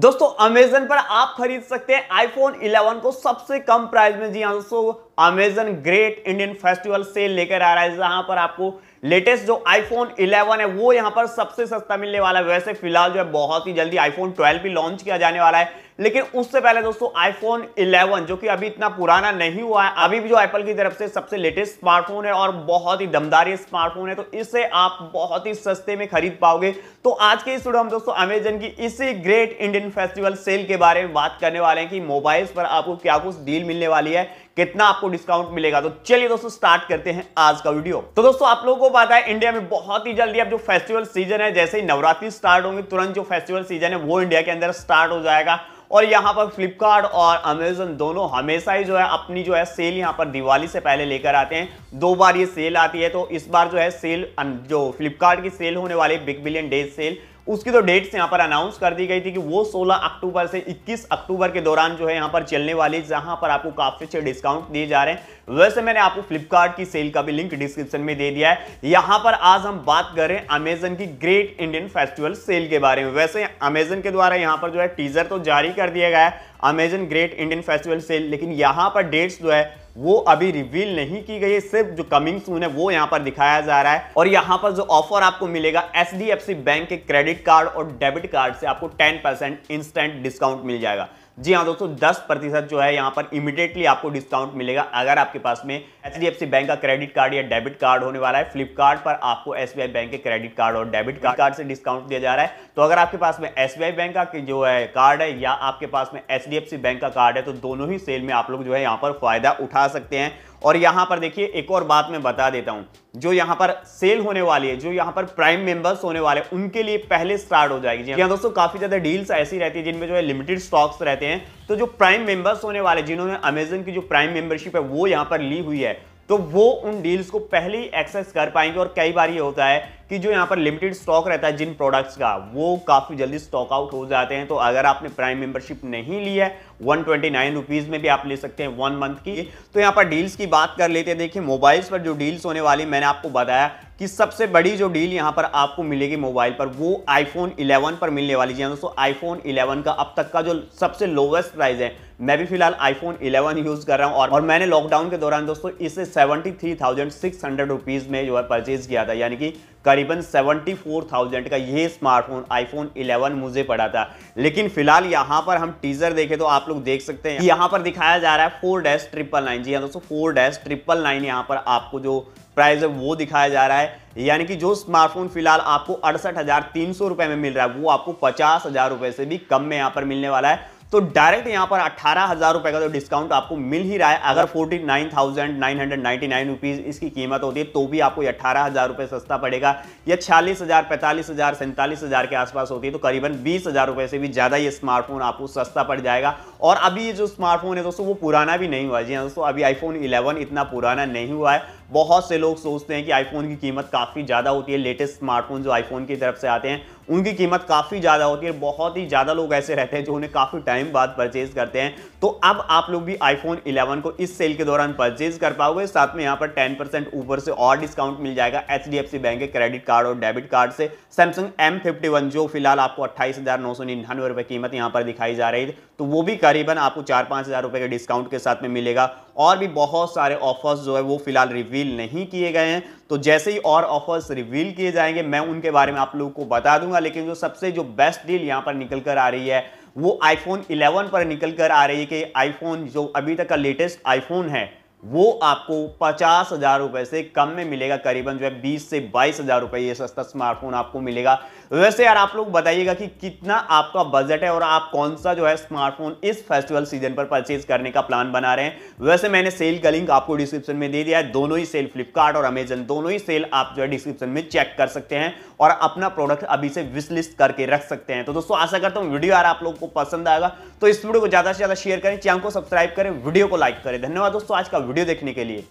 दोस्तों अमेजन पर आप खरीद सकते हैं आईफोन 11 को सबसे कम प्राइस में जी हाँ दोस्तों Amazon Great Indian Festival sale लेकर आ रहा है जहां पर आपको लेटेस्ट जो आईफोन 11 है वो यहाँ पर सबसे सस्ता मिलने वाला है वैसे फिलहाल जो है बहुत ही जल्दी आईफोन 12 भी लॉन्च किया जाने वाला है लेकिन उससे पहले दोस्तों आईफोन 11 जो कि अभी इतना पुराना नहीं हुआ है अभी भी जो एप्पल की तरफ से सबसे लेटेस्ट स्मार्टफोन है और बहुत ही दमदार स्मार्टफोन है तो इसे आप बहुत ही सस्ते में खरीद पाओगे तो आज के इस वीडियो हम दोस्तों अमेजन की इसी ग्रेट इंडियन फेस्टिवल सेल के बारे में बात करने वाले हैं कि मोबाइल्स पर आपको क्या कुछ डील मिलने वाली है कितना आपको डिस्काउंट मिलेगा तो चलिए दोस्तों स्टार्ट करते हैं आज का वीडियो तो दोस्तों आप लोगों को पता है इंडिया में बहुत ही जल्दी अब जो फेस्टिवल सीजन है जैसे ही नवरात्रि स्टार्ट होंगे तुरंत जो फेस्टिवल सीजन है वो इंडिया के अंदर स्टार्ट हो जाएगा और यहाँ पर फ्लिपकार्ट और अमेजन दोनों हमेशा ही जो है अपनी जो है सेल यहाँ पर दिवाली से पहले लेकर आते हैं दो बार ये सेल आती है तो इस बार जो है सेल जो फ्लिपकार्ट की सेल होने वाली बिग बिलियन डेज सेल उसकी तो डेट्स यहाँ पर अनाउंस कर दी गई थी कि वो 16 अक्टूबर से 21 अक्टूबर के दौरान जो है यहाँ पर चलने वाली जहाँ पर आपको काफ़ी अच्छे डिस्काउंट दिए जा रहे हैं वैसे मैंने आपको फ्लिपकार्ट की सेल का भी लिंक डिस्क्रिप्शन में दे दिया है यहाँ पर आज हम बात कर रहे हैं अमेजन की ग्रेट इंडियन फेस्टिवल सेल के बारे में वैसे अमेजन के द्वारा यहाँ पर जो है टीजर तो जारी कर दिया गया है Amazon Great Indian Festival sale लेकिन यहाँ पर डेट्स जो है वो अभी रिवील नहीं की गई है सिर्फ जो कमिंग सून है वो यहाँ पर दिखाया जा रहा है और यहाँ पर जो ऑफर आपको मिलेगा एच बैंक के क्रेडिट कार्ड और डेबिट कार्ड से आपको टेन इंस्टेंट डिस्काउंट मिल जाएगा जी हाँ दोस्तों दस प्रतिशत जो है यहाँ पर इमीडिएटली आपको डिस्काउंट मिलेगा अगर आपके पास में एच बैंक का क्रेडिट कार्ड या डेबिट कार्ड होने वाला है फ्लिपकार्ट पर आपको एस बैंक के क्रेडिट कार्ड और डेबिट कार्ड कार्ड से डिस्काउंट दिया जा रहा है तो अगर आपके पास में एस बैंक का जो है कार्ड है या आपके पास में एच बैंक का कार्ड है तो दोनों ही सेल में आप लोग जो है यहाँ पर फायदा उठा सकते हैं और यहां पर देखिए एक और बात मैं बता देता हूं जो यहां पर सेल होने वाली है जो यहां पर प्राइम मेंबर्स होने वाले उनके लिए पहले स्टार्ट हो जाएगी जी हाँ, दोस्तों काफी ज्यादा डील्स ऐसी रहती है जिनमें जो है लिमिटेड स्टॉक्स रहते हैं तो जो प्राइम मेंबर्स होने वाले जिन्होंने अमेजन की जो प्राइम मेंबरशिप है वो यहां पर ली हुई है तो वो उन डील्स को पहले ही एक्सेस कर पाएंगे और कई बार ये होता है कि जो यहाँ पर लिमिटेड स्टॉक रहता है जिन प्रोडक्ट्स का वो काफ़ी जल्दी स्टॉक आउट हो जाते हैं तो अगर आपने प्राइम मेंबरशिप नहीं ली है वन ट्वेंटी नाइन रुपीज़ में भी आप ले सकते हैं वन मंथ की तो यहाँ पर डील्स की बात कर लेते हैं देखिए मोबाइल्स पर जो डील्स होने वाली मैंने आपको बताया कि सबसे बड़ी जो डील यहाँ पर आपको मिलेगी मोबाइल पर वो आईफोन इलेवन पर मिलने वाली जी हाँ दोस्तों आईफोन इलेवन का अब तक का जो सबसे लोवेस्ट प्राइस है मैं भी फिलहाल आईफोन 11 यूज कर रहा हूँ और, और मैंने लॉकडाउन के दौरान दोस्तों इसे seventy three thousand six hundred rupees में जो है परचेज किया था यानी कि करीबन 74,000 का ये स्मार्टफोन आईफोन 11 मुझे पड़ा था लेकिन फिलहाल यहाँ पर हम टीजर देखें तो आप लोग देख सकते हैं यहाँ पर दिखाया जा रहा है फोर डैश ट्रिपल नाइन जी हाँ दोस्तों फोर डैश ट्रिपल नाइन यहाँ पर आपको जो प्राइस है वो दिखाया जा रहा है यानी कि जो स्मार्टफोन फिलहाल आपको अड़सठ हज़ार तीन सौ में मिल रहा है वो आपको पचास हज़ार से भी कम में यहाँ पर मिलने वाला है तो डायरेक्ट यहाँ पर अट्ठारह हज़ार रुपये का तो डिस्काउंट आपको मिल ही रहा है अगर forty nine thousand nine hundred ninety nine rupees इसकी कीमत होती है तो भी आपको अट्ठारह हज़ार रुपये सस्ता पड़ेगा या छियालीस हज़ार पैंतालीस हज़ार सैंतालीस हज़ार के आसपास होती है तो करीबन बीस हज़ार रुपये से भी ज़्यादा ये स्मार्टफोन आपको सस्ता पड़ जाएगा और अभी ये जो स्मार्टफोन है दोस्तों वो पुराना भी नहीं हुआ जी हाँ दोस्तों अभी आईफोन इलेवन इतना पुराना नहीं हुआ है बहुत से लोग सोचते हैं कि आईफोन की कीमत काफ़ी ज़्यादा होती है लेटेस्ट स्मार्टफोन जो आईफोन की तरफ से आते हैं उनकी कीमत काफ़ी ज़्यादा होती है बहुत ही ज़्यादा लोग ऐसे रहते हैं जो उन्हें काफ़ी टाइम बाद परचेज करते हैं तो अब आप लोग भी आईफोन 11 को इस सेल के दौरान परचेज कर पाओगे साथ में यहाँ पर 10 परसेंट ऊपर से और डिस्काउंट मिल जाएगा एच बैंक के क्रेडिट कार्ड और डेबिट कार्ड से सैमसंग एम जो फिलहाल आपको अट्ठाईस हज़ार कीमत यहाँ पर दिखाई जा रही है तो वो भी करीबन आपको चार पाँच हज़ार रुपये के डिस्काउंट के साथ में मिलेगा और भी बहुत सारे ऑफर्स जो है वो फिलहाल रिवील नहीं किए गए हैं तो जैसे ही और ऑफर्स रिवील किए जाएंगे मैं उनके बारे में आप लोगों को बता दूंगा लेकिन जो सबसे जो बेस्ट डील यहाँ पर निकल कर आ रही है वो आईफोन 11 पर निकल कर आ रही है कि आईफोन जो अभी तक का लेटेस्ट आईफोन है वो आपको पचास हज़ार रुपए से कम में मिलेगा करीबन जो है बीस से बाईस हज़ार रुपये ये सस्ता स्मार्टफोन आपको मिलेगा वैसे यार आप लोग बताइएगा कि कितना आपका बजट है और आप कौन सा जो है स्मार्टफोन इस फेस्टिवल सीजन पर परचेज करने का प्लान बना रहे हैं वैसे मैंने सेल का लिंक आपको डिस्क्रिप्शन में दे दिया है दोनों ही सेल फ्लिपकार्ट और अमेजन दोनों ही सेल आप जो है डिस्क्रिप्शन में चेक कर सकते हैं और अपना प्रोडक्ट अभी से विशलिस्ट करके रख सकते हैं तो दोस्तों आशा करता हूँ वीडियो यार आप लोग को पसंद आएगा तो इस वीडियो को ज़्यादा से ज़्यादा शेयर करें चैनल को सब्सक्राइब करें वीडियो को लाइक करें धन्यवाद दोस्तों आज का वीडियो देखने के लिए